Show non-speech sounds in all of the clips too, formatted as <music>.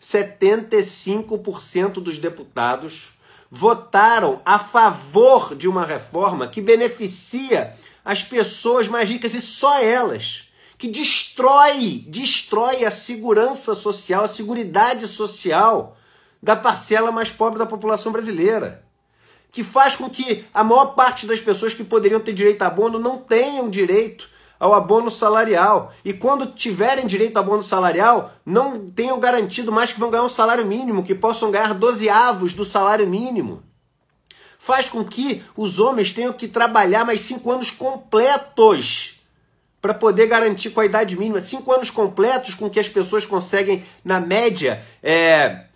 75% dos deputados votaram a favor de uma reforma que beneficia as pessoas mais ricas e só elas, que destrói, destrói a segurança social, a seguridade social da parcela mais pobre da população brasileira que faz com que a maior parte das pessoas que poderiam ter direito a abono não tenham direito ao abono salarial. E quando tiverem direito ao abono salarial, não tenham garantido mais que vão ganhar um salário mínimo, que possam ganhar dozeavos do salário mínimo. Faz com que os homens tenham que trabalhar mais cinco anos completos para poder garantir com a idade mínima. Cinco anos completos com que as pessoas conseguem, na média, é,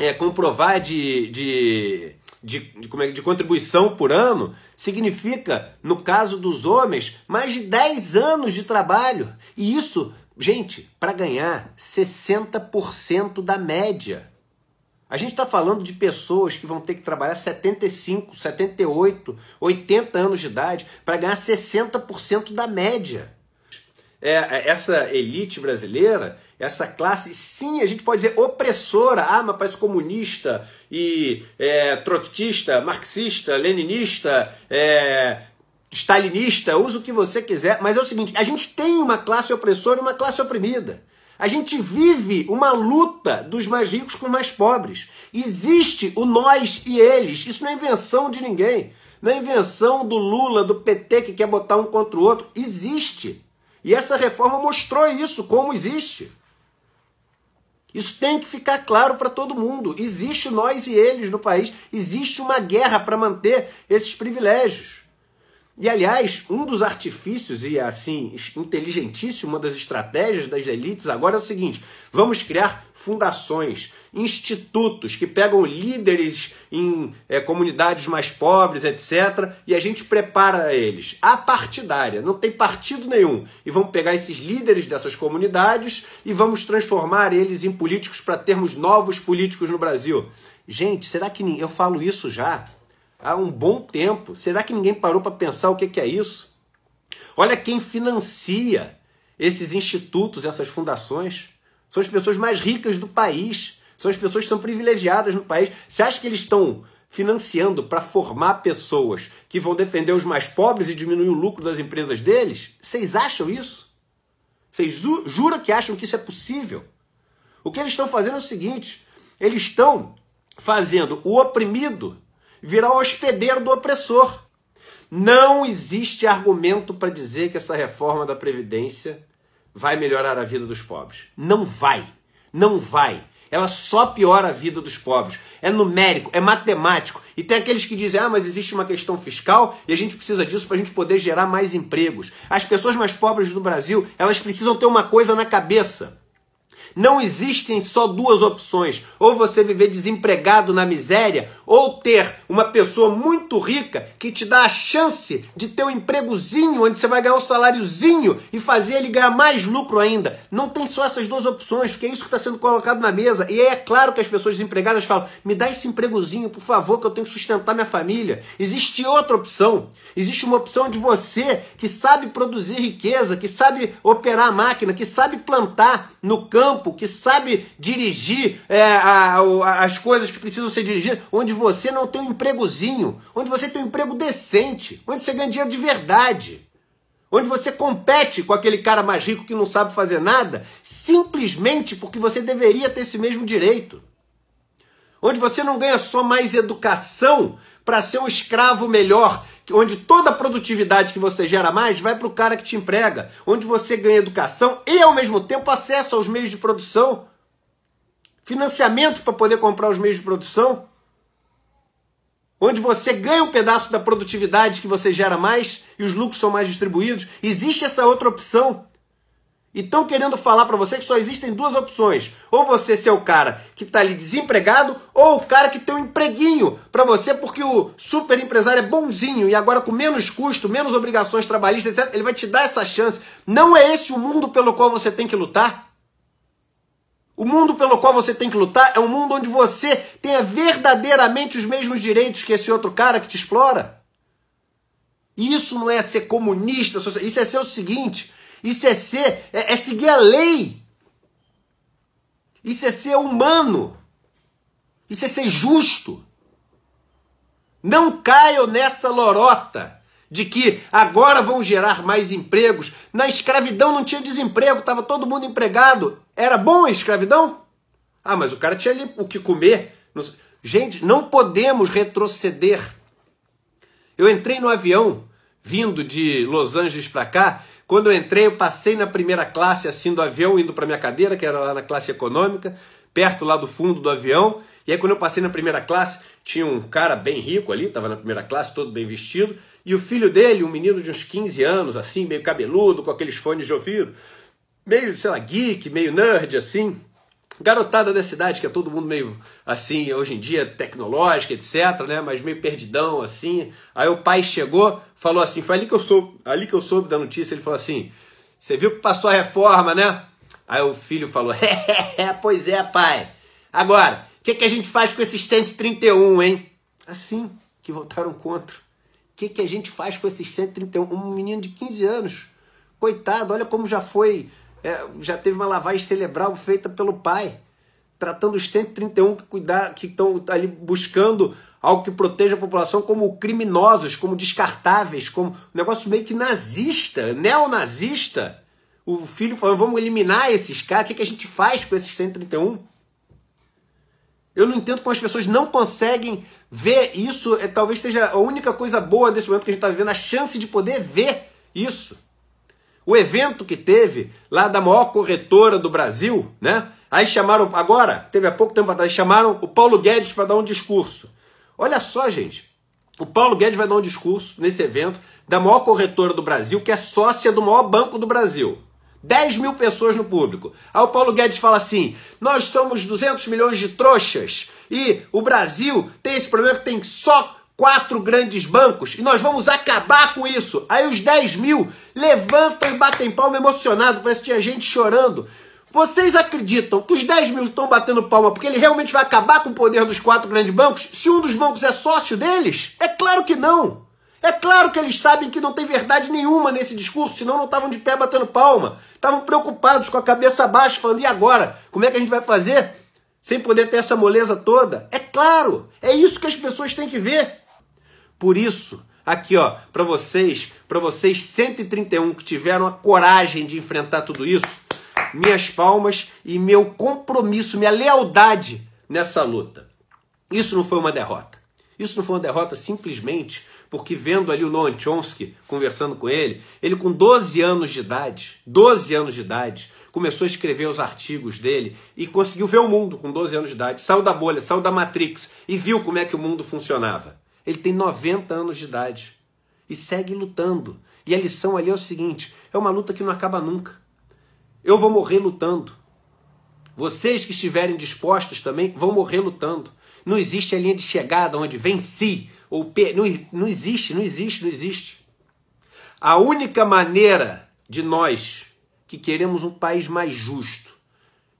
é, comprovar de, de de, de, é de contribuição por ano significa, no caso dos homens, mais de 10 anos de trabalho. E isso, gente, para ganhar 60% da média. A gente está falando de pessoas que vão ter que trabalhar 75, 78, 80 anos de idade para ganhar 60% da média. É, é, essa elite brasileira, essa classe, sim, a gente pode dizer opressora, ah, mas parece comunista e é, trotskista, marxista, leninista, é, stalinista, usa o que você quiser, mas é o seguinte, a gente tem uma classe opressora e uma classe oprimida. A gente vive uma luta dos mais ricos com os mais pobres. Existe o nós e eles. Isso não é invenção de ninguém. Não é invenção do Lula, do PT que quer botar um contra o outro. Existe. E essa reforma mostrou isso, como existe. Isso tem que ficar claro para todo mundo. Existe nós e eles no país. Existe uma guerra para manter esses privilégios. E, aliás, um dos artifícios e, assim, inteligentíssimo, uma das estratégias das elites agora é o seguinte: vamos criar fundações, institutos que pegam líderes em é, comunidades mais pobres, etc., e a gente prepara eles. A partidária, não tem partido nenhum. E vamos pegar esses líderes dessas comunidades e vamos transformar eles em políticos para termos novos políticos no Brasil. Gente, será que eu falo isso já há um bom tempo? Será que ninguém parou para pensar o que, que é isso? Olha quem financia esses institutos, essas fundações são as pessoas mais ricas do país, são as pessoas que são privilegiadas no país. Você acha que eles estão financiando para formar pessoas que vão defender os mais pobres e diminuir o lucro das empresas deles? Vocês acham isso? Vocês juram que acham que isso é possível? O que eles estão fazendo é o seguinte: eles estão fazendo o oprimido virar o hospedeiro do opressor. Não existe argumento para dizer que essa reforma da Previdência vai melhorar a vida dos pobres. Não vai. Não vai. Ela só piora a vida dos pobres. É numérico, é matemático. E tem aqueles que dizem: ah, mas existe uma questão fiscal e a gente precisa disso para a gente poder gerar mais empregos. As pessoas mais pobres do Brasil, elas precisam ter uma coisa na cabeça. Não existem só duas opções: ou você viver desempregado na miséria, ou ter uma pessoa muito rica que te dá a chance de ter um empregozinho onde você vai ganhar um saláriozinho e fazer ele ganhar mais lucro ainda. Não tem só essas duas opções, porque é isso que está sendo colocado na mesa. E é claro que as pessoas desempregadas falam: me dá esse empregozinho, por favor, que eu tenho que sustentar minha família. Existe outra opção. Existe uma opção de você que sabe produzir riqueza, que sabe operar a máquina, que sabe plantar no campo campo, que sabe dirigir é, a, a, as coisas que precisam ser dirigidas, onde você não tem um empregozinho, onde você tem um emprego decente, onde você ganha dinheiro de verdade, onde você compete com aquele cara mais rico que não sabe fazer nada, simplesmente porque você deveria ter esse mesmo direito. Onde você não ganha só mais educação para ser um escravo melhor onde toda a produtividade que você gera mais vai para o cara que te emprega, onde você ganha educação e, ao mesmo tempo, acesso aos meios de produção, financiamento para poder comprar os meios de produção, onde você ganha um pedaço da produtividade que você gera mais e os lucros são mais distribuídos. Existe essa outra opção. E estão querendo falar para você que só existem duas opções. Ou você ser o cara que está ali desempregado, ou o cara que tem um empreguinho para você, porque o super empresário é bonzinho e agora com menos custo, menos obrigações trabalhistas, etc., ele vai te dar essa chance. Não é esse o mundo pelo qual você tem que lutar? O mundo pelo qual você tem que lutar é um mundo onde você tenha verdadeiramente os mesmos direitos que esse outro cara que te explora. Isso não é ser comunista, isso é ser o seguinte isso é ser, é, é seguir a lei. Isso é ser humano. Isso é ser justo. Não caiam nessa lorota de que agora vão gerar mais empregos. Na escravidão não tinha desemprego, estava todo mundo empregado. Era bom a escravidão? Ah, mas o cara tinha ali o que comer. Gente, não podemos retroceder. Eu entrei no avião vindo de Los Angeles para cá quando eu entrei, eu passei na primeira classe, assim, do avião, indo para minha cadeira, que era lá na classe econômica, perto lá do fundo do avião. E aí, quando eu passei na primeira classe, tinha um cara bem rico ali, estava na primeira classe, todo bem vestido, e o filho dele, um menino de uns 15 anos, assim, meio cabeludo, com aqueles fones de ouvido, meio, sei lá, geek, meio nerd, assim, Garotada da cidade, que é todo mundo meio assim, hoje em dia, tecnológica, etc, né? Mas meio perdidão, assim. Aí o pai chegou, falou assim, foi ali que eu soube, ali que eu soube da notícia, ele falou assim: você viu que passou a reforma, né? Aí o filho falou: <laughs> é, pois é, pai. Agora, o que, que a gente faz com esses 131, hein? Assim, que votaram contra. O que, que a gente faz com esses 131? Um menino de 15 anos. Coitado, olha como já foi é, já teve uma lavagem cerebral feita pelo pai, tratando os 131 que cuidar, que estão ali buscando algo que proteja a população como criminosos, como descartáveis, como um negócio meio que nazista, neonazista. O filho falou vamos eliminar esses caras, o que, que a gente faz com esses 131? Eu não entendo como as pessoas não conseguem ver isso, é, talvez seja a única coisa boa desse momento que a gente está vivendo, a chance de poder ver isso. O evento que teve lá da maior corretora do Brasil, né? Aí chamaram, agora, teve há pouco tempo atrás, chamaram o Paulo Guedes para dar um discurso. Olha só, gente. O Paulo Guedes vai dar um discurso nesse evento da maior corretora do Brasil, que é sócia do maior banco do Brasil. 10 mil pessoas no público. Aí o Paulo Guedes fala assim: nós somos 200 milhões de trouxas e o Brasil tem esse problema que tem só quatro grandes bancos e nós vamos acabar com isso. Aí os 10 mil levantam e batem palma emocionado, parece que tinha gente chorando. Vocês acreditam que os 10 mil estão batendo palma porque ele realmente vai acabar com o poder dos quatro grandes bancos se um dos bancos é sócio deles? É claro que não. É claro que eles sabem que não tem verdade nenhuma nesse discurso, senão não estavam de pé batendo palma. Estavam preocupados com a cabeça baixa, falando: e agora? Como é que a gente vai fazer? Sem poder ter essa moleza toda? É claro, é isso que as pessoas têm que ver. Por isso, aqui ó, para vocês, para vocês 131 que tiveram a coragem de enfrentar tudo isso, minhas palmas e meu compromisso, minha lealdade nessa luta. Isso não foi uma derrota. Isso não foi uma derrota simplesmente porque vendo ali o Noam Chomsky, conversando com ele, ele com 12 anos de idade, 12 anos de idade, começou a escrever os artigos dele e conseguiu ver o mundo com 12 anos de idade. Saiu da bolha, saiu da Matrix e viu como é que o mundo funcionava. Ele tem 90 anos de idade e segue lutando. E a lição ali é o seguinte: é uma luta que não acaba nunca. Eu vou morrer lutando. Vocês que estiverem dispostos também vão morrer lutando. Não existe a linha de chegada onde venci ou per... não, não existe, não existe, não existe. A única maneira de nós que queremos um país mais justo,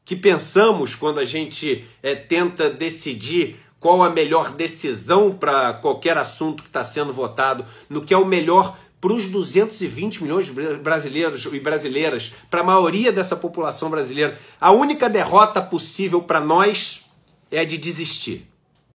que pensamos quando a gente é, tenta decidir qual a melhor decisão para qualquer assunto que está sendo votado, no que é o melhor para os 220 milhões de brasileiros e brasileiras, para a maioria dessa população brasileira. A única derrota possível para nós é a de desistir.